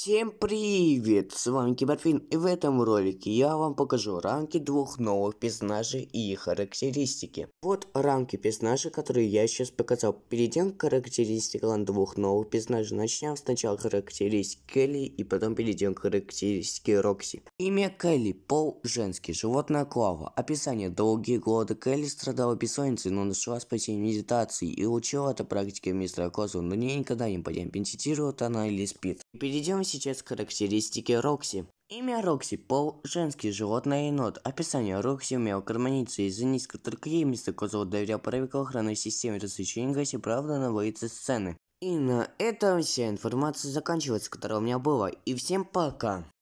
Всем привет, с вами Киберфин и в этом ролике я вам покажу рамки двух новых персонажей и их характеристики. Вот рамки персонажей, которые я сейчас показал. Перейдем к характеристикам двух новых персонажей. Начнем сначала характеристики Келли и потом перейдем к характеристике Рокси. Имя Келли, пол женский, животное Клава. Описание. Долгие годы Келли страдала бессонницей, но нашла спасение медитации и учила это практике мистера Козу, но не никогда не компенсирует она или спит. Перейдем сейчас характеристики Рокси. Имя Рокси – пол, женский животное енот. Описание Рокси умел корманиться из-за низкоторка ей вместо козла доверял правил охранной системе развлечений Гаси правда на боится сцены. И на этом вся информация заканчивается, которая у меня была. И всем пока!